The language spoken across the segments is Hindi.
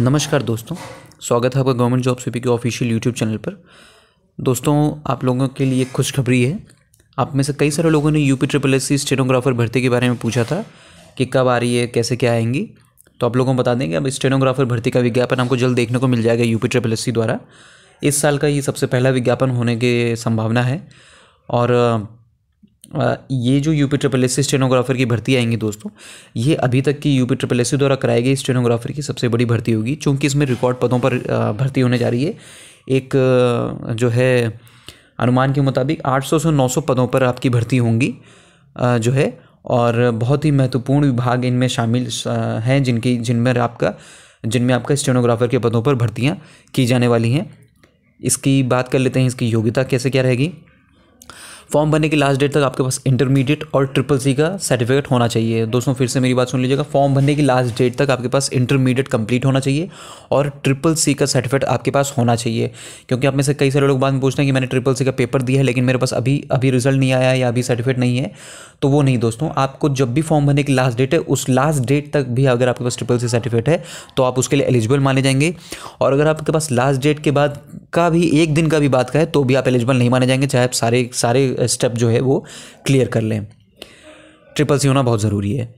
नमस्कार दोस्तों स्वागत है आपका government job C P official YouTube channel पर दोस्तों आप लोगों के लिए खुशखबरी है आप में से कई सारे लोगों ने UP triple S C stenographer भर्ती के बारे में पूछा था कि कब आ रही है कैसे क्या आएंगी तो आप लोगों को बता देंगे अब स्टेनोग्राफर भर्ती का विज्ञापन आपको जल्द देखने को मिल जाएगा यूपी ट्रिपल एस सी द्वारा इस साल का ये सबसे पहला विज्ञापन होने की संभावना है और ये जो U P triple S stenographer की भर्ती आएंगी दोस्तों ये अभी तक की यू पी ट्रिपल एस द्वारा कराई गई स्टेनोग्राफर की सबसे बड़ी भर्ती होगी चूँकि इसमें रिकॉर्ड पदों पर भर्ती होने जा रही है एक जो है अनुमान के मुताबिक 800 से 900 पदों पर आपकी भर्ती होंगी जो है और बहुत ही महत्वपूर्ण विभाग इनमें शामिल हैं जिनकी जिनमें आपका जिनमें आपका स्टेनोग्राफर के पदों पर भर्तियाँ की जाने वाली हैं इसकी बात कर लेते हैं इसकी योग्यता कैसे क्या रहेगी फॉर्म भरने की लास्ट डेट तक आपके पास इंटरमीडिएट और ट्रिपल सी का सर्टिफिकेट होना चाहिए दोस्तों फिर से मेरी बात सुन लीजिएगा फॉर्म भरने की लास्ट डेट तक आपके पास इंटरमीडिएट कंप्लीट होना चाहिए और ट्रिपल सी का सर्टिफिकेट आपके पास होना चाहिए क्योंकि आप में से कई सारे लोग बात पूछते हैं कि मैंने ट्रिपल सी का पेपर दिया है लेकिन मेरे पास अभी अभी रिजल्ट नहीं आया या अभी सर्टिफिकेट नहीं है तो वो नहीं दोस्तों आपको जब भी फॉर्म भरने की लास्ट डेट है उस लास्ट डेट तक भी अगर आपके पास ट्रिपल सी सर्टिफिकेट है तो आप उसके लिए एलिजिबल माने जाएंगे और अगर आपके पास लास्ट डेट के बाद का भी एक दिन का भी बात का है तो भी आप एलिजिबल नहीं माने जाएंगे चाहे आप सारे सारे स्टेप जो है वो क्लियर कर लें ट्रिपल सी होना बहुत ज़रूरी है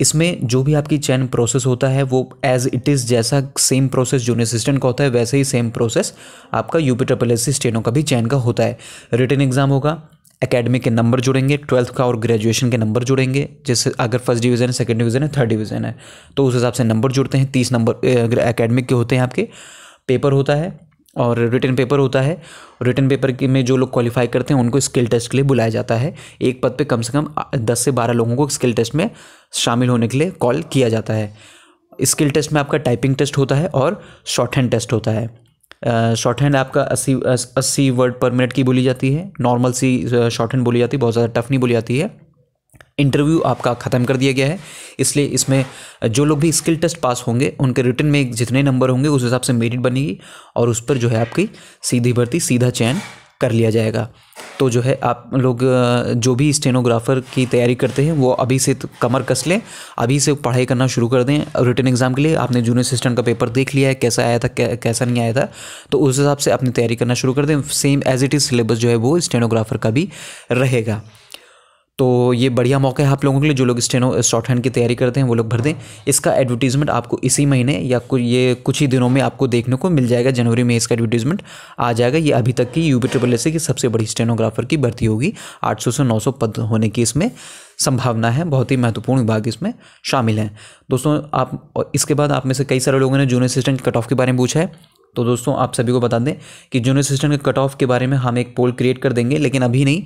इसमें जो भी आपकी चैन प्रोसेस होता है वो एज इट इज़ जैसा सेम प्रोसेस जूनियर असिस्टेंट का होता है वैसे ही सेम प्रोसेस आपका U P triple S C स्टेनों का भी चैन का होता है रिटर्न एग्जाम होगा एकेडमी के नंबर जुड़ेंगे ट्वेल्थ का और ग्रेजुएशन के नंबर जुड़ेंगे जैसे अगर फर्स्ट डिवीज़न है सेकेंड डिवीज़न है थर्ड डिवीज़न है तो उस हिसाब से नंबर जुड़ते हैं तीस नंबर एकेडमिक के होते हैं आपके पेपर होता है और रिटर्न पेपर होता है रिटर्न पेपर में जो लोग क्वालिफाई करते हैं उनको स्किल टेस्ट के लिए बुलाया जाता है एक पद पे कम से कम दस से बारह लोगों को स्किल टेस्ट में शामिल होने के लिए कॉल किया जाता है स्किल टेस्ट में आपका टाइपिंग टेस्ट होता है और शॉर्ट हैंड टेस्ट होता है शॉर्ट हैंड आपका अस्सी अस्सी वर्ड पर मिनट की बोली जाती है नॉर्मल सी शॉर्ट हैंड बोली जाती है बहुत ज़्यादा टफ नहीं बोली जाती है इंटरव्यू आपका ख़त्म कर दिया गया है इसलिए इसमें जो लोग भी स्किल टेस्ट पास होंगे उनके रिटर्न में जितने नंबर होंगे उस हिसाब से मेरिट बनेगी और उस पर जो है आपकी सीधी भर्ती सीधा चयन कर लिया जाएगा तो जो है आप लोग जो भी स्टेनोग्राफर की तैयारी करते हैं वो अभी से तो कमर कस लें अभी से पढ़ाई करना शुरू कर दें रिटर्न एग्ज़ाम के लिए आपने जूनियर असिस्टेंट का पेपर देख लिया है कैसा आया था कैसा नहीं आया था तो उस हिसाब से अपनी तैयारी करना शुरू कर दें same as it is syllabus जो है वो स्टेनोग्राफर का भी रहेगा तो ये बढ़िया मौका है आप लोगों के लिए जो लोग स्टेनो शॉर्ट हैंड की तैयारी करते हैं वो लोग भर दें इसका एडवर्टीजमेंट आपको इसी महीने या कुछ ये कुछ ही दिनों में आपको देखने को मिल जाएगा जनवरी में इसका एडवर्टीजमेंट आ जाएगा ये अभी तक की यू बी ट्रिपल एस की सबसे बड़ी स्टेनोग्राफर की भर्ती होगी आठ से नौ पद होने की इसमें संभावना है बहुत ही महत्वपूर्ण विभाग इसमें शामिल हैं दोस्तों आप इसके बाद आप में से कई सारे लोगों ने जूनियर असिस्टेंट कट ऑफ के बारे में पूछा है तो दोस्तों आप सभी को बता दें कि जूनियर असिस्टेंट के कट ऑफ के बारे में हम एक पोल क्रिएट कर देंगे लेकिन अभी नहीं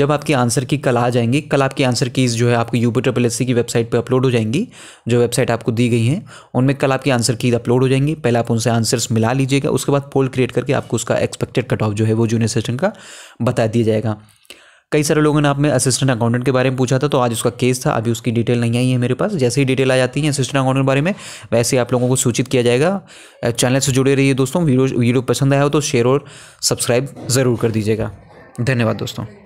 जब आपके आंसर की कल आ जाएंगी कल आपकी आंसर कीज़ जो है आपकी यूपी ट्रिपल एस की वेबसाइट पर अपलोड हो जाएंगी जो वेबसाइट आपको दी गई है उनमें कल आपकी आंसर कीज अपलोड हो जाएंगी पहले आप उनसे आंसर्स मिला लीजिएगा उसके बाद पोल क्रिएट करके आपको उसका एक्सपेक्टेड कट ऑफ जो है वो जूनियर असिस्टेंट का बता दिया जाएगा कई सारे लोगों ने आप में असिस्टेंट अकाउंटेंट के बारे में पूछा था तो आज उसका केस था अभी उसकी डिटेल नहीं आई है मेरे पास जैसे ही डिटेल आ जाती है असिस्टेंट अकाउंटेंट के बारे में वैसे ही आप लोगों को सूचित किया जाएगा चैनल से जुड़े रहिए दोस्तों वीडियो वीडियो पसंद आया हो तो शेयर और सब्सक्राइब ज़रूर कर दीजिएगा धन्यवाद दोस्तों